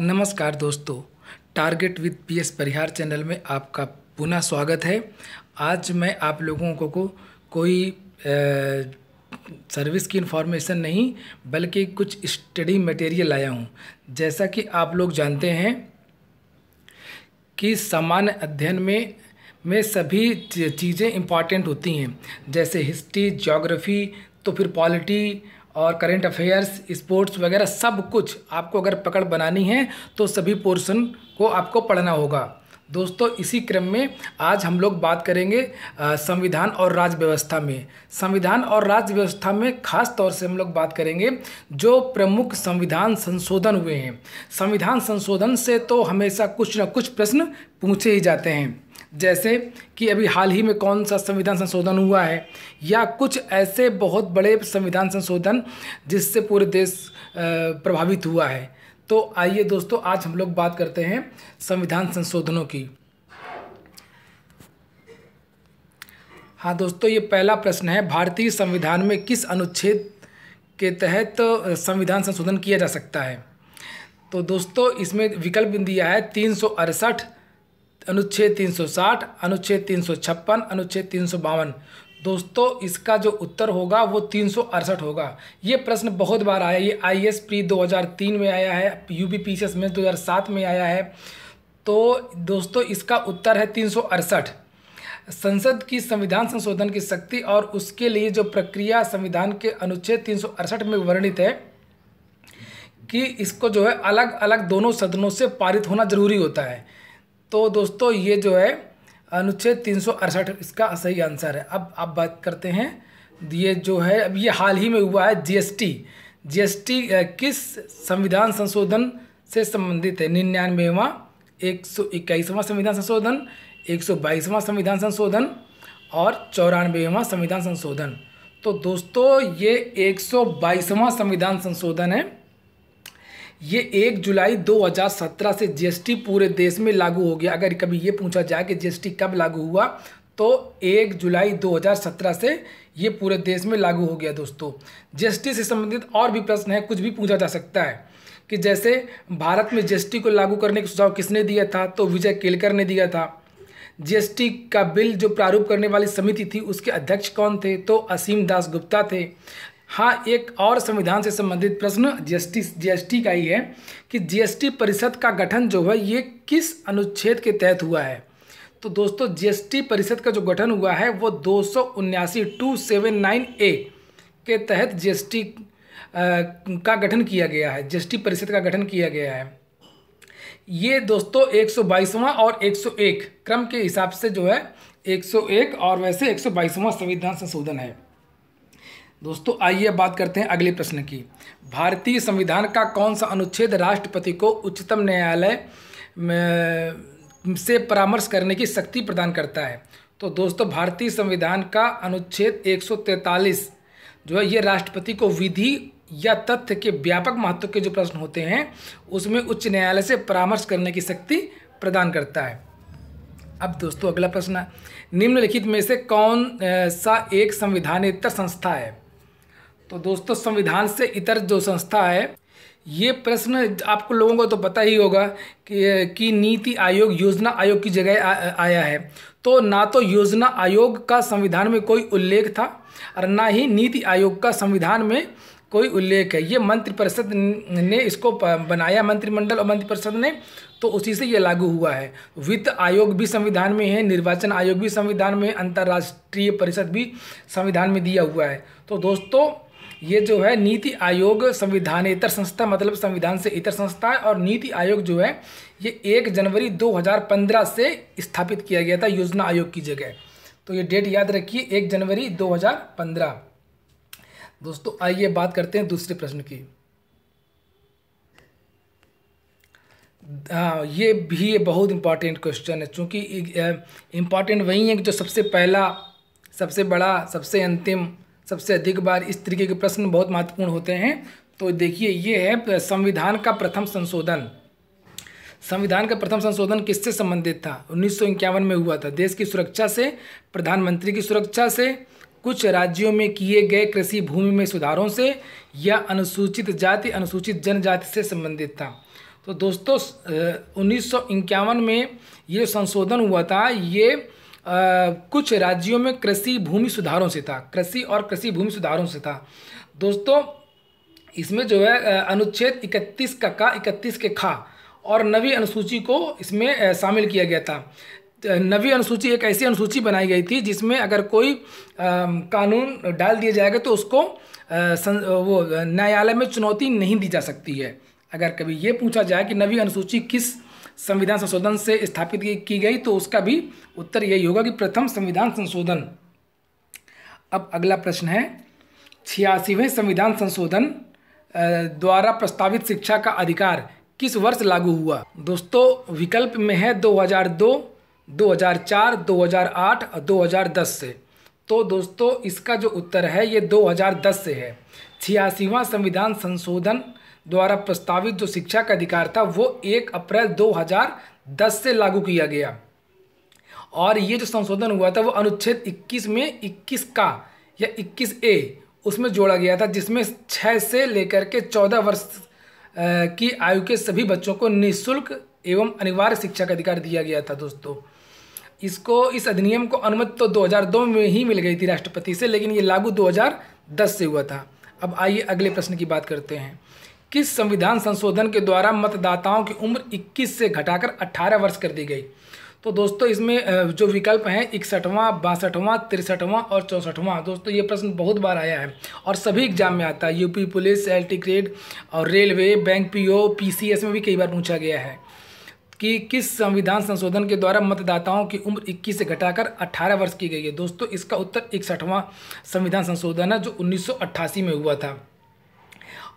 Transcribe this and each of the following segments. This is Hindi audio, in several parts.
नमस्कार दोस्तों target with PS Parihar channel में आपका पुनः स्वागत है आज मैं आप लोगों को, को कोई ए, सर्विस की इन्फॉर्मेशन नहीं बल्कि कुछ स्टडी मटेरियल लाया हूँ जैसा कि आप लोग जानते हैं कि सामान्य अध्ययन में में सभी चीज़ें इम्पॉर्टेंट होती हैं जैसे हिस्ट्री ज्योग्राफी तो फिर पॉलिटी और करेंट अफेयर्स स्पोर्ट्स वगैरह सब कुछ आपको अगर पकड़ बनानी है तो सभी पोर्शन को आपको पढ़ना होगा दोस्तों इसी क्रम में आज हम लोग बात करेंगे संविधान और राज्य व्यवस्था में संविधान और राज्य व्यवस्था में खास तौर से हम लोग बात करेंगे जो प्रमुख संविधान संशोधन हुए हैं संविधान संशोधन से तो हमेशा कुछ ना कुछ प्रश्न पूछे ही जाते हैं जैसे कि अभी हाल ही में कौन सा संविधान संशोधन हुआ है या कुछ ऐसे बहुत बड़े संविधान संशोधन जिससे पूरे देश प्रभावित हुआ है तो आइए दोस्तों आज हम लोग बात करते हैं संविधान संशोधनों की हाँ दोस्तों ये पहला प्रश्न है भारतीय संविधान में किस अनुच्छेद के तहत तो संविधान संशोधन किया जा सकता है तो दोस्तों इसमें विकल्प दिया है तीन सौ अड़सठ अनुच्छेद 360, अनुच्छेद छप्पन अनुच्छेद तीन दोस्तों इसका जो उत्तर होगा वो तीन होगा ये प्रश्न बहुत बार आया ये आई एस प्री तीन में आया है U B P C S में 2007 में आया है तो दोस्तों इसका उत्तर है तीन संसद की संविधान संशोधन की शक्ति और उसके लिए जो प्रक्रिया संविधान के अनुच्छेद तीन में वर्णित है कि इसको जो है अलग अलग दोनों सदनों से पारित होना जरूरी होता है तो दोस्तों ये जो है अनुच्छेद तीन इसका सही आंसर है अब आप बात करते हैं ये जो है अब ये हाल ही में हुआ है जीएसटी जीएसटी किस संविधान संशोधन से संबंधित है निन्यानवेवा एक सौ इक्कीसवां संविधान संशोधन एक सौ बाईसवां संविधान संशोधन और चौरानवेवा संविधान संशोधन तो दोस्तों ये एक सौ बाईसवां संविधान संशोधन है ये एक जुलाई 2017 से जीएसटी पूरे देश में लागू हो गया अगर कभी ये पूछा जाए कि जीएसटी कब लागू हुआ तो एक जुलाई 2017 से ये पूरे देश में लागू हो गया दोस्तों जीएसटी से संबंधित और भी प्रश्न है कुछ भी पूछा जा सकता है कि जैसे भारत में जीएसटी को लागू करने का सुझाव किसने दिया था तो विजय केलकर ने दिया था जीएसटी का बिल जो प्रारूप करने वाली समिति थी उसके अध्यक्ष कौन थे तो असीम दास गुप्ता थे हाँ एक और संविधान से संबंधित प्रश्न जीएसटी जीएसटी का ही है कि जीएसटी परिषद का गठन जो है ये किस अनुच्छेद के तहत हुआ है तो दोस्तों जीएसटी परिषद का जो गठन हुआ है वो दो सौ उन्यासी टू सेवन नाइन ए के तहत जीएसटी का गठन किया गया है जीएसटी परिषद का गठन किया गया है ये दोस्तों एक सौ और एक सौ एक क्रम के हिसाब से जो है एक सौ एक और वैसे एक सौ बाईसवां संविधान संशोधन है दोस्तों आइए बात करते हैं अगले प्रश्न की भारतीय संविधान का कौन सा अनुच्छेद राष्ट्रपति को उच्चतम न्यायालय से परामर्श करने की शक्ति प्रदान करता है तो दोस्तों भारतीय संविधान का अनुच्छेद 143 जो है ये राष्ट्रपति को विधि या तथ्य के व्यापक महत्व के जो प्रश्न होते हैं उसमें उच्च न्यायालय से परामर्श करने की शक्ति प्रदान करता है अब दोस्तों अगला प्रश्न निम्नलिखित में से कौन सा एक संविधानेतर संस्था है तो दोस्तों संविधान से इतर जो संस्था है ये प्रश्न आपको लोगों को तो पता ही होगा कि कि नीति आयोग योजना आयोग की जगह आ, आया है तो ना तो योजना आयोग का संविधान में कोई उल्लेख था और ना ही नीति आयोग का संविधान में कोई उल्लेख है ये मंत्रिपरिषद ने इसको बनाया मंत्रिमंडल और मंत्रिपरिषद ने तो उसी से ये लागू हुआ है वित्त आयोग भी संविधान में है निर्वाचन आयोग भी संविधान में है अंतर्राष्ट्रीय परिषद भी संविधान में दिया हुआ है तो दोस्तों ये जो है नीति आयोग संविधान इतर संस्था मतलब संविधान से इतर संस्था है और नीति आयोग जो है ये एक जनवरी 2015 से स्थापित किया गया था योजना आयोग की जगह तो ये डेट याद रखिए एक जनवरी 2015 दोस्तों आइए बात करते हैं दूसरे प्रश्न की हाँ ये भी बहुत इम्पॉर्टेंट क्वेश्चन है चूँकि इम्पॉर्टेंट वही है कि जो सबसे पहला सबसे बड़ा सबसे अंतिम सबसे अधिक बार इस तरीके के प्रश्न बहुत महत्वपूर्ण होते हैं तो देखिए ये है संविधान का प्रथम संशोधन संविधान का प्रथम संशोधन किससे संबंधित था उन्नीस में हुआ था देश की सुरक्षा से प्रधानमंत्री की सुरक्षा से कुछ राज्यों में किए गए कृषि भूमि में सुधारों से या अनुसूचित जाति अनुसूचित जनजाति से संबंधित था तो दोस्तों उन्नीस में ये संशोधन हुआ था ये कुछ राज्यों में कृषि भूमि सुधारों से था कृषि और कृषि भूमि सुधारों से था दोस्तों इसमें जो है अनुच्छेद 31 का का 31 के खा और नवी अनुसूची को इसमें शामिल किया गया था नवी अनुसूची एक ऐसी अनुसूची बनाई गई थी जिसमें अगर कोई आ, कानून डाल दिया जाएगा तो उसको आ, सं, वो न्यायालय में चुनौती नहीं दी जा सकती है अगर कभी ये पूछा जाए कि नवी अनुसूची किस संविधान संशोधन से स्थापित की गई तो उसका भी उत्तर यही होगा कि प्रथम संविधान संशोधन अब अगला प्रश्न है छियासीवें संविधान संशोधन द्वारा प्रस्तावित शिक्षा का अधिकार किस वर्ष लागू हुआ दोस्तों विकल्प में है 2002, 2004, 2008 और 2010 से तो दोस्तों इसका जो उत्तर है ये 2010 से है छियासीवा संविधान संशोधन द्वारा प्रस्तावित जो शिक्षा का अधिकार था वो एक अप्रैल 2010 से लागू किया गया और ये जो संशोधन हुआ था वो अनुच्छेद 21 में 21 का या 21 ए उसमें जोड़ा गया था जिसमें छः से लेकर के चौदह वर्ष की आयु के सभी बच्चों को निःशुल्क एवं अनिवार्य शिक्षा का अधिकार दिया गया था दोस्तों इसको इस अधिनियम को अनुमति तो 2002 में ही मिल गई थी राष्ट्रपति से लेकिन ये लागू 2010 से हुआ था अब आइए अगले प्रश्न की बात करते हैं कि संविधान संशोधन के द्वारा मतदाताओं की उम्र 21 से घटाकर 18 वर्ष कर दी गई तो दोस्तों इसमें जो विकल्प हैं इकसठवां बासठवां तिरसठवां और चौंसठवां दोस्तों ये प्रश्न बहुत बार आया है और सभी एग्जाम में आता है यूपी पुलिस एल ग्रेड और रेलवे बैंक पीओ पीसीएस में भी कई बार पूछा गया है कि किस संविधान संशोधन के द्वारा मतदाताओं की उम्र 21 से घटाकर 18 वर्ष की गई है दोस्तों इसका उत्तर इकसठवां संविधान संशोधन है जो 1988 में हुआ था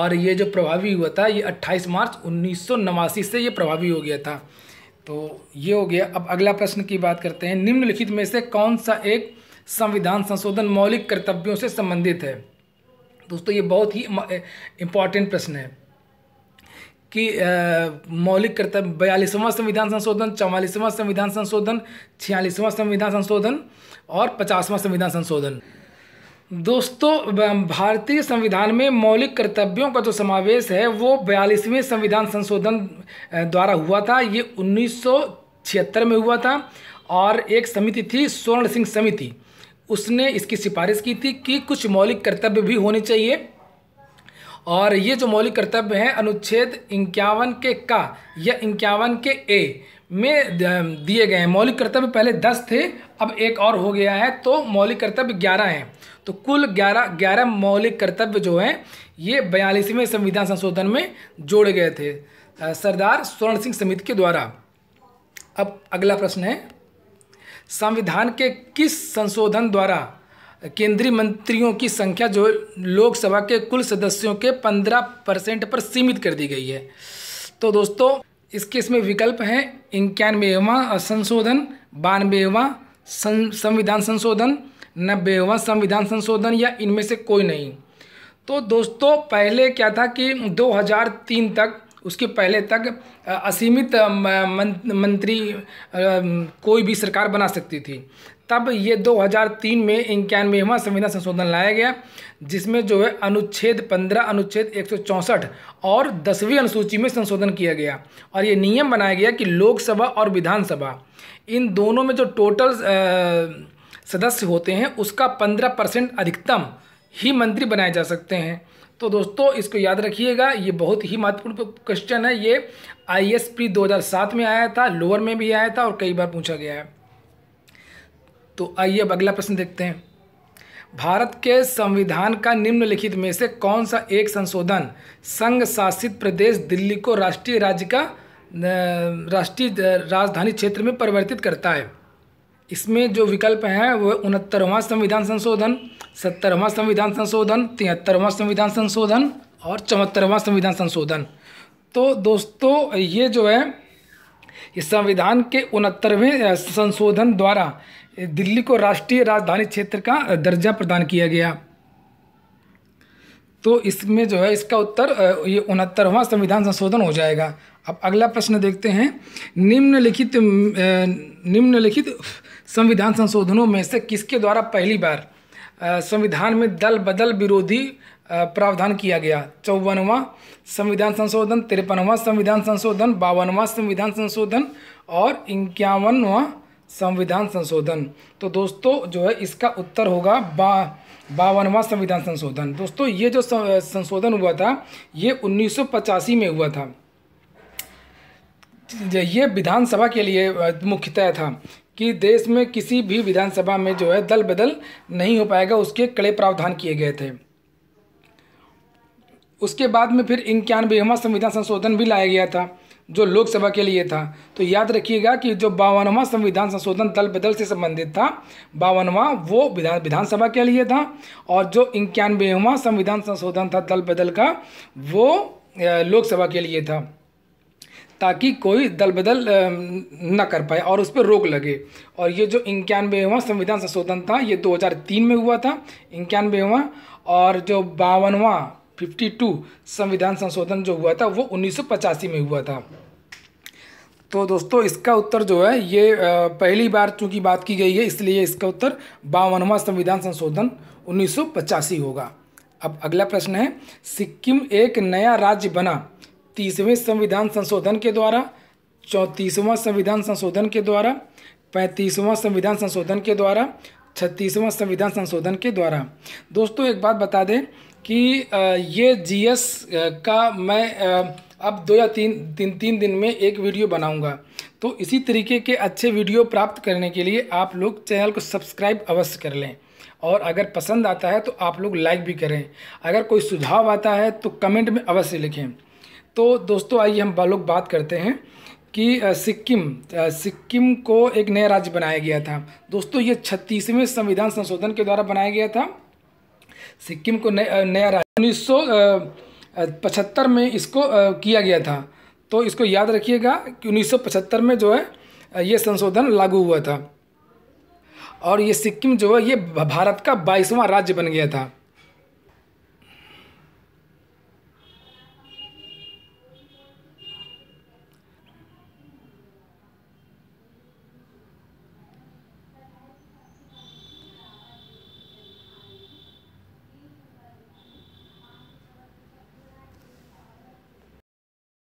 और ये जो प्रभावी हुआ था ये 28 मार्च उन्नीस से ये प्रभावी हो गया था तो ये हो गया अब अगला प्रश्न की बात करते हैं निम्नलिखित में से कौन सा एक संविधान संशोधन मौलिक कर्तव्यों से संबंधित है दोस्तों ये बहुत ही इम्पॉर्टेंट प्रश्न है कि मौलिक कर्तव्य बयालीसवां संविधान संशोधन चवालीसवां संविधान संशोधन छियालीसवां संविधान संशोधन और पचासवां संविधान संशोधन दोस्तों भारतीय संविधान में मौलिक कर्तव्यों का जो समावेश है वो बयालीसवें संविधान संशोधन द्वारा हुआ था ये उन्नीस में हुआ था और एक समिति थी स्वर्ण सिंह समिति उसने इसकी सिफारिश की थी कि कुछ मौलिक कर्तव्य भी होने चाहिए और ये जो मौलिक कर्तव्य हैं अनुच्छेद इक्यावन के का या इक्यावन के ए में दिए गए हैं मौलिक कर्तव्य पहले दस थे अब एक और हो गया है तो मौलिक कर्तव्य ग्यारह हैं तो कुल ग्यारह ग्यारह मौलिक कर्तव्य जो हैं ये बयालीसवें संविधान संशोधन में जोड़े गए थे सरदार स्वर्ण सिंह समिति के द्वारा अब अगला प्रश्न है संविधान के किस संशोधन द्वारा केंद्रीय मंत्रियों की संख्या जो लोकसभा के कुल सदस्यों के पंद्रह परसेंट पर सीमित कर दी गई है तो दोस्तों इसके इसमें विकल्प हैं इक्यानवेवा संशोधन बानवेवा संविधान संशोधन नब्बेवा संविधान संशोधन या इनमें से कोई नहीं तो दोस्तों पहले क्या था कि 2003 तक उसके पहले तक असीमित मंत्री कोई भी सरकार बना सकती थी तब ये 2003 में इक्यानवेवा संविधान संशोधन लाया गया जिसमें जो है अनुच्छेद 15 अनुच्छेद एक और दसवीं अनुसूची में संशोधन किया गया और ये नियम बनाया गया कि लोकसभा और विधानसभा इन दोनों में जो टोटल सदस्य होते हैं उसका 15 परसेंट अधिकतम ही मंत्री बनाए जा सकते हैं तो दोस्तों इसको याद रखिएगा ये बहुत ही महत्वपूर्ण क्वेश्चन है ये आई एस पी दो हज़ार सात में आया था लोअर में भी आया था और कई बार पूछा गया है तो आइए अब अगला प्रश्न देखते हैं भारत के संविधान का निम्नलिखित में से कौन सा एक संशोधन संघ शासित प्रदेश दिल्ली को राष्ट्रीय राज्य का राष्ट्रीय राजधानी क्षेत्र में परिवर्तित करता है इसमें जो विकल्प हैं वो उनहत्तरवां संविधान संशोधन सत्तरवां संविधान संशोधन तिहत्तरवां संविधान संशोधन और चौहत्तरवां संविधान संशोधन तो दोस्तों ये जो है इस संविधान के उनहत्तरवें संशोधन द्वारा दिल्ली को राष्ट्रीय राजधानी क्षेत्र का दर्जा प्रदान किया गया तो इसमें जो है इसका उत्तर ये उनहत्तरवां संविधान संशोधन हो जाएगा अब अगला प्रश्न देखते हैं निम्नलिखित निम्नलिखित संविधान संशोधनों में से किसके द्वारा पहली बार संविधान में दल बदल विरोधी प्रावधान किया गया चौवनवा संविधान संशोधन तिरपनवा संविधान संशोधन बावनवा संविधान संशोधन और इक्यावनवा संविधान संशोधन तो दोस्तों जो है इसका उत्तर होगा बा बावनवा संविधान संशोधन दोस्तों ये जो संशोधन हुआ था ये उन्नीस में हुआ था ये विधानसभा के लिए मुख्यतः था कि देश में किसी भी विधानसभा में जो है दल बदल नहीं हो पाएगा उसके कड़े प्रावधान किए गए थे उसके बाद में फिर इक्यानवेवा संविधान संशोधन भी लाया गया था जो लोकसभा के लिए था तो याद रखिएगा कि जो बावनवा संविधान संशोधन दल बदल से संबंधित था बावनवा वो विधान विधानसभा के लिए था और जो इक्यानवेवा संविधान संशोधन था दल बदल का वो लोकसभा के लिए था ताकि कोई दल बदल न कर पाए और उस पर रोक लगे और ये जो इक्यानवेवा संविधान संशोधन था ये 2003 में हुआ था इक्यानवेवा और जो बावनवा 52 संविधान संशोधन जो हुआ था वो उन्नीस में हुआ था तो दोस्तों इसका उत्तर जो है ये पहली बार चूंकि बात की गई है इसलिए इसका उत्तर बावनवा संविधान संशोधन उन्नीस होगा अब अगला प्रश्न है सिक्किम एक नया राज्य बना तीसवें संविधान संशोधन के द्वारा चौंतीसवां संविधान संशोधन के द्वारा पैंतीसवां संविधान संशोधन के द्वारा छत्तीसवां संविधान संशोधन के द्वारा दोस्तों एक बात बता दें कि ये जीएस का मैं अब दो या तीन तीन तीन दिन में एक वीडियो बनाऊंगा तो इसी तरीके के अच्छे वीडियो प्राप्त करने के लिए आप लोग चैनल को सब्सक्राइब अवश्य कर लें और अगर पसंद आता है तो आप लोग लाइक भी करें अगर कोई सुझाव आता है तो कमेंट में अवश्य लिखें तो दोस्तों आइए हम लोग बात करते हैं कि सिक्किम सिक्किम को एक नया राज्य बनाया गया था दोस्तों ये छत्तीसवें संविधान संशोधन के द्वारा बनाया गया था सिक्किम को नया राज्य उन्नीस पचहत्तर में इसको किया गया था तो इसको याद रखिएगा कि पचहत्तर में जो है ये संशोधन लागू हुआ था और ये सिक्किम जो है ये भारत का बाईसवां राज्य बन गया था